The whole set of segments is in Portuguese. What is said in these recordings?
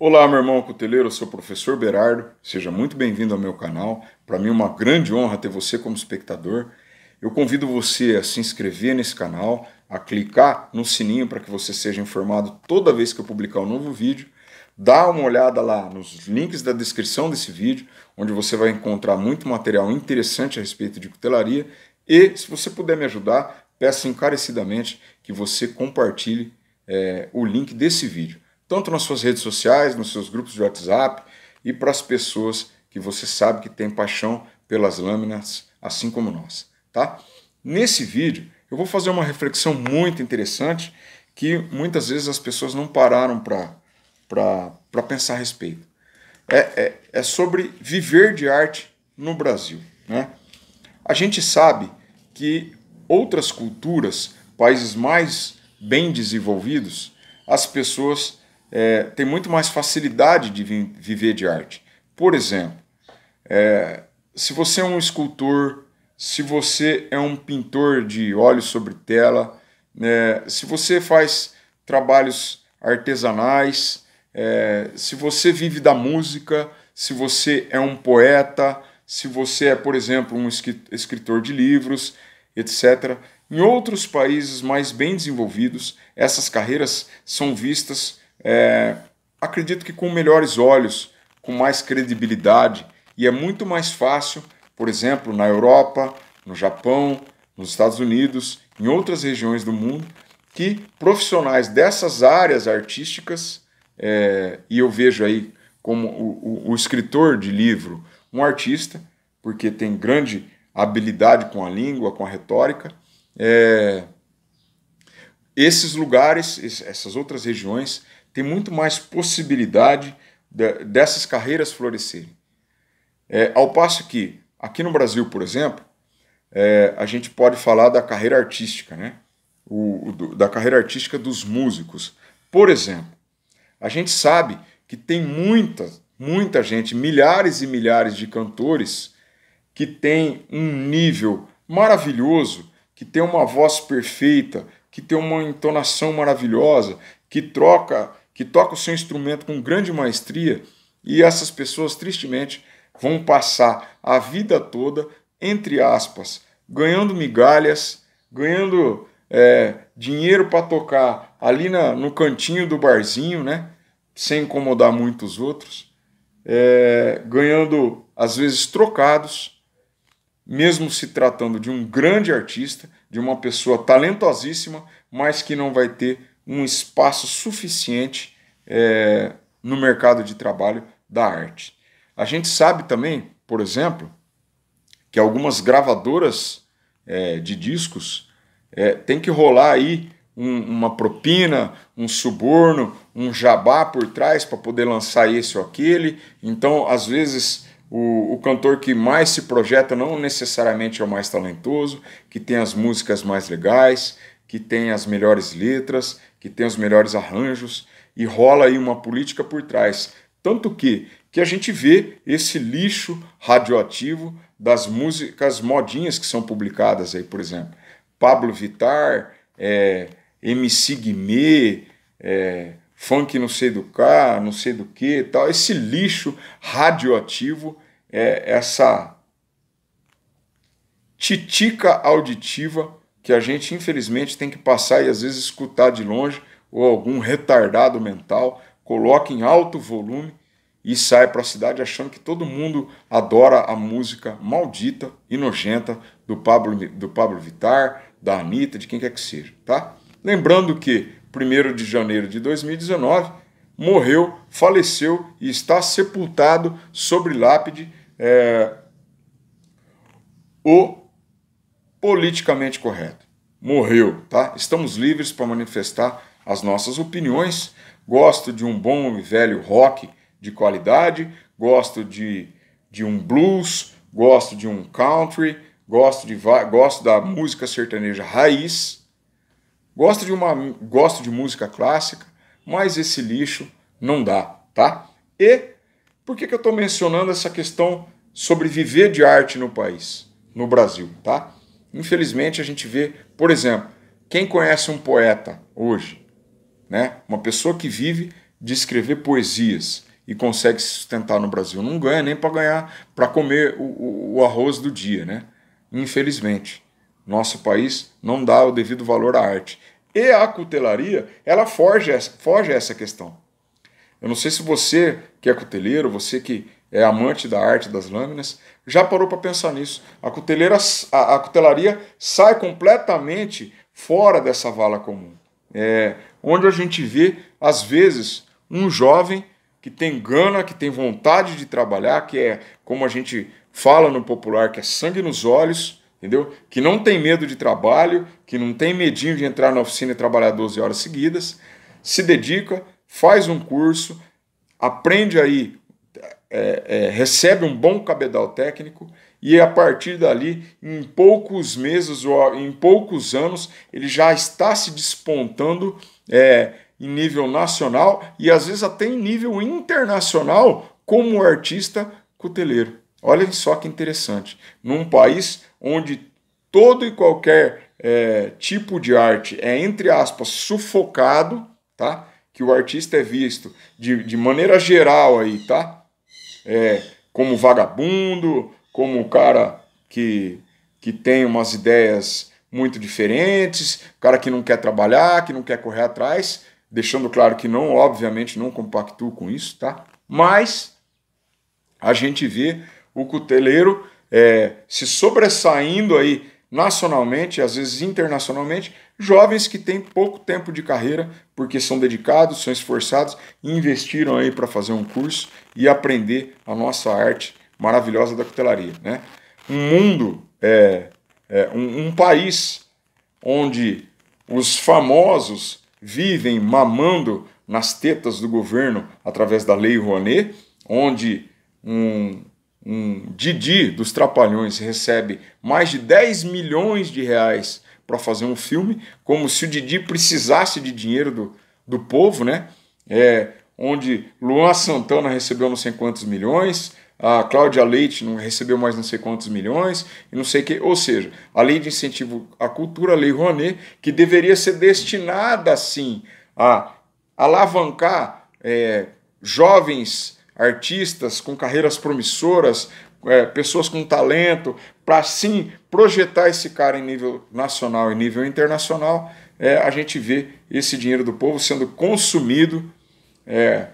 Olá, meu irmão cuteleiro, eu sou o professor Berardo. Seja muito bem-vindo ao meu canal. Para mim é uma grande honra ter você como espectador. Eu convido você a se inscrever nesse canal, a clicar no sininho para que você seja informado toda vez que eu publicar um novo vídeo. Dá uma olhada lá nos links da descrição desse vídeo, onde você vai encontrar muito material interessante a respeito de cutelaria. E, se você puder me ajudar, peço encarecidamente que você compartilhe é, o link desse vídeo tanto nas suas redes sociais, nos seus grupos de WhatsApp e para as pessoas que você sabe que tem paixão pelas lâminas, assim como nós, tá? Nesse vídeo eu vou fazer uma reflexão muito interessante que muitas vezes as pessoas não pararam para pensar a respeito. É, é, é sobre viver de arte no Brasil. Né? A gente sabe que outras culturas, países mais bem desenvolvidos, as pessoas é, tem muito mais facilidade de vi viver de arte. Por exemplo, é, se você é um escultor, se você é um pintor de óleo sobre tela, é, se você faz trabalhos artesanais, é, se você vive da música, se você é um poeta, se você é, por exemplo, um escritor de livros, etc. Em outros países mais bem desenvolvidos, essas carreiras são vistas é, acredito que com melhores olhos, com mais credibilidade, e é muito mais fácil, por exemplo, na Europa, no Japão, nos Estados Unidos, em outras regiões do mundo, que profissionais dessas áreas artísticas, é, e eu vejo aí como o, o, o, escritor de livro, um artista, porque tem grande habilidade com a língua, com a retórica, é, esses lugares, essas outras regiões, tem muito mais possibilidade de, dessas carreiras florescerem. É, ao passo que, aqui no Brasil, por exemplo, é, a gente pode falar da carreira artística, né? O, da carreira artística dos músicos. Por exemplo, a gente sabe que tem muita, muita gente, milhares e milhares de cantores que tem um nível maravilhoso, que tem uma voz perfeita, que tem uma entonação maravilhosa, que troca, que toca o seu instrumento com grande maestria, e essas pessoas tristemente vão passar a vida toda entre aspas, ganhando migalhas, ganhando é, dinheiro para tocar ali na, no cantinho do barzinho, né? Sem incomodar muitos outros, é, ganhando às vezes trocados mesmo se tratando de um grande artista, de uma pessoa talentosíssima, mas que não vai ter um espaço suficiente é, no mercado de trabalho da arte. A gente sabe também, por exemplo, que algumas gravadoras é, de discos é, tem que rolar aí um, uma propina, um suborno, um jabá por trás para poder lançar esse ou aquele. Então, às vezes, o, o cantor que mais se projeta não necessariamente é o mais talentoso, que tem as músicas mais legais, que tem as melhores letras, que tem os melhores arranjos, e rola aí uma política por trás. Tanto que, que a gente vê esse lixo radioativo das músicas modinhas que são publicadas aí, por exemplo. Pablo Vitar, é, MC Guimê, é, funk não sei do cá, não sei do que tal. Esse lixo radioativo, é essa titica auditiva que a gente infelizmente tem que passar e às vezes escutar de longe ou algum retardado mental coloca em alto volume e sai para a cidade achando que todo mundo adora a música maldita e nojenta do Pablo, do Pablo Vittar, da Anitta, de quem quer que seja, tá? Lembrando que 1 de janeiro de 2019, morreu, faleceu e está sepultado sobre lápide é, o politicamente correto. Morreu, tá? Estamos livres para manifestar as nossas opiniões. Gosto de um bom e velho rock de qualidade, gosto de, de um blues, gosto de um country, gosto, de, gosto da música sertaneja raiz, Gosto de uma gosto de música clássica, mas esse lixo não dá, tá? E por que, que eu estou mencionando essa questão sobre viver de arte no país, no Brasil, tá? Infelizmente a gente vê, por exemplo, quem conhece um poeta hoje, né? Uma pessoa que vive de escrever poesias e consegue se sustentar no Brasil, não ganha nem para ganhar para comer o, o, o arroz do dia, né? Infelizmente. Nosso país não dá o devido valor à arte. E a cutelaria, ela foge essa, foge essa questão. Eu não sei se você que é cuteleiro, você que é amante da arte das lâminas, já parou para pensar nisso. A, cuteleira, a, a, cutelaria sai completamente fora dessa vala comum. É, onde a gente vê, às vezes, um jovem que tem gana, que tem vontade de trabalhar, que é, como a gente fala no popular, que é sangue nos olhos, entendeu? Que não tem medo de trabalho, que não tem medinho de entrar na oficina e trabalhar 12 horas seguidas, se dedica, faz um curso, aprende aí, é, é, recebe um bom cabedal técnico e a partir dali, em poucos meses ou em poucos anos, ele já está se despontando é, em nível nacional e às vezes até em nível internacional como artista cuteleiro. Olha só que interessante. Num país onde todo e qualquer é, tipo de arte é, entre aspas, sufocado, tá? Que o artista é visto de, de maneira geral aí, tá? É, como vagabundo, como um cara que, que tem umas ideias muito diferentes, cara que não quer trabalhar, que não quer correr atrás, deixando claro que não, obviamente, não compactuo com isso, tá? Mas a gente vê o cuteleiro é, se sobressaindo aí nacionalmente, às vezes internacionalmente, jovens que têm pouco tempo de carreira, porque são dedicados, são esforçados, investiram aí para fazer um curso e aprender a nossa arte maravilhosa da cutelaria. Né? Um mundo, é, é um, um país onde os famosos vivem mamando nas tetas do governo através da Lei Rouanet, onde um um Didi dos Trapalhões recebe mais de 10 milhões de reais para fazer um filme, como se o Didi precisasse de dinheiro do, do povo, né? É, onde Luan Santana recebeu não sei quantos milhões, a Cláudia Leite não recebeu mais não sei quantos milhões, e não sei o que. Ou seja, a lei de incentivo à cultura, a lei Rouanet, que deveria ser destinada, sim, a alavancar é, jovens artistas com carreiras promissoras, é, pessoas com talento, para sim projetar esse cara em nível nacional e nível internacional, é, a gente vê esse dinheiro do povo sendo consumido é,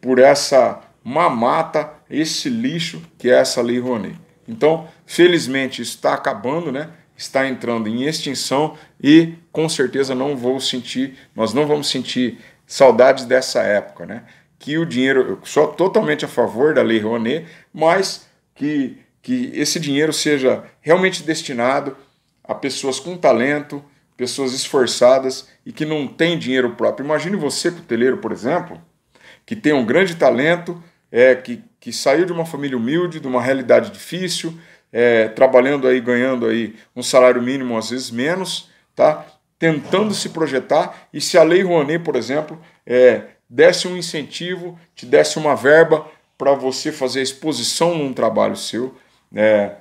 por essa mamata, esse lixo que é essa lei Rouanet. Então, felizmente, está acabando, né? está entrando em extinção e com certeza não vou sentir, nós não vamos sentir saudades dessa época, né? que o dinheiro, eu sou totalmente a favor da Lei Rouanet, mas que, que esse dinheiro seja realmente destinado a pessoas com talento, pessoas esforçadas e que não têm dinheiro próprio. Imagine você, cuteleiro, por exemplo, que tem um grande talento, é, que, que saiu de uma família humilde, de uma realidade difícil, é, trabalhando aí, ganhando aí um salário mínimo, às vezes menos, tá? tentando se projetar, e se a Lei Rouanet, por exemplo, é, desse um incentivo, te desse uma verba para você fazer exposição num trabalho seu, né,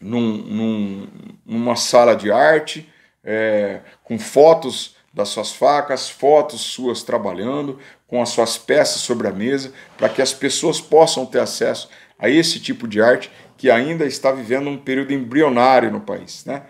num, num, numa sala de arte, é, com fotos das suas facas, fotos suas trabalhando, com as suas peças sobre a mesa, para que as pessoas possam ter acesso a esse tipo de arte que ainda está vivendo um período embrionário no país. Né?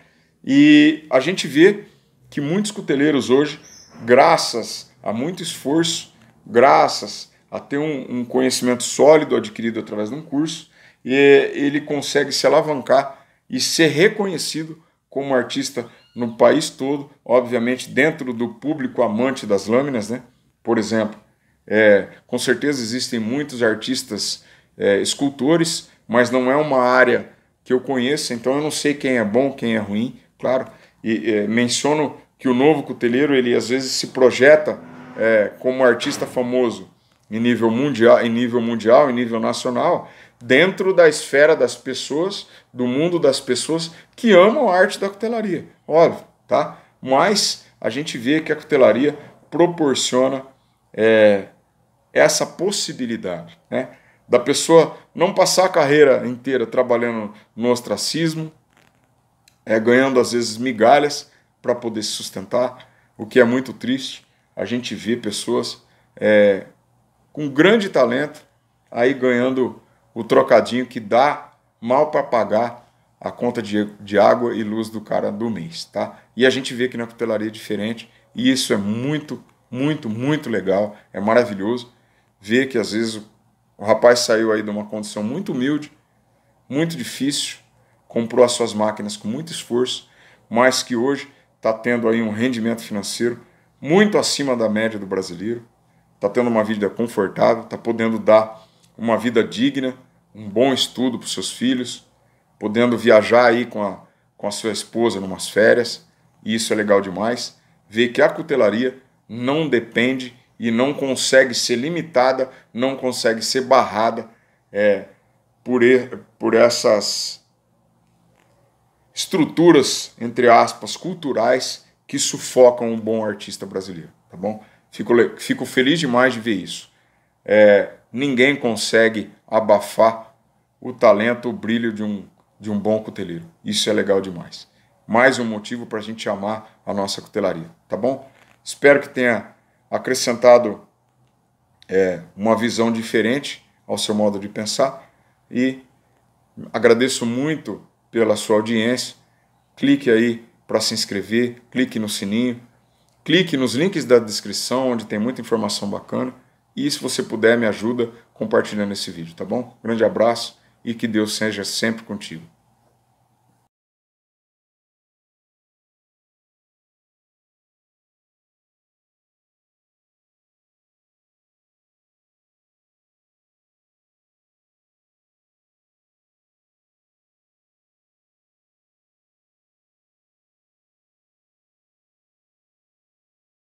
E a gente vê que muitos cuteleiros hoje, graças a muito esforço, graças a ter um, um conhecimento sólido adquirido através de um curso, e ele consegue se alavancar e ser reconhecido como artista no país todo, obviamente dentro do público amante das lâminas, né? Por exemplo, é, com certeza existem muitos artistas é, escultores, mas não é uma área que eu conheço, então eu não sei quem é bom, quem é ruim, claro. E é, menciono que o novo cuteleiro ele às vezes se projeta é, como artista famoso em nível mundial, em nível mundial, em nível nacional, dentro da esfera das pessoas, do mundo das pessoas que amam a arte da cutelaria, óbvio, tá? Mas a gente vê que a cutelaria proporciona é, essa possibilidade, né? Da pessoa não passar a carreira inteira trabalhando no ostracismo, é, ganhando às vezes migalhas, para poder se sustentar, o que é muito triste. A gente vê pessoas é, com grande talento aí ganhando o trocadinho que dá mal para pagar a conta de, de água e luz do cara do mês, tá? E a gente vê que na cutelaria é diferente e isso é muito, muito, muito legal, é maravilhoso ver que às vezes o, o rapaz saiu aí de uma condição muito humilde, muito difícil, comprou as suas máquinas com muito esforço, mas que hoje está tendo aí um rendimento financeiro muito acima da média do brasileiro, está tendo uma vida confortável, está podendo dar uma vida digna, um bom estudo para os seus filhos, podendo viajar aí com a, com a sua esposa numas férias, e isso é legal demais. Ver que a cutelaria não depende e não consegue ser limitada, não consegue ser barrada é, por, por essas estruturas, entre aspas, culturais que sufocam um bom artista brasileiro, tá bom? Fico, fico feliz demais de ver isso. É, ninguém consegue abafar o talento, o brilho de um, de um bom cuteleiro. Isso é legal demais. Mais um motivo para a gente amar a nossa cutelaria, tá bom? Espero que tenha acrescentado é, uma visão diferente ao seu modo de pensar e agradeço muito pela sua audiência. Clique aí para se inscrever, clique no sininho, clique nos links da descrição, onde tem muita informação bacana. E se você puder, me ajuda compartilhando esse vídeo, tá bom? Grande abraço e que Deus seja sempre contigo.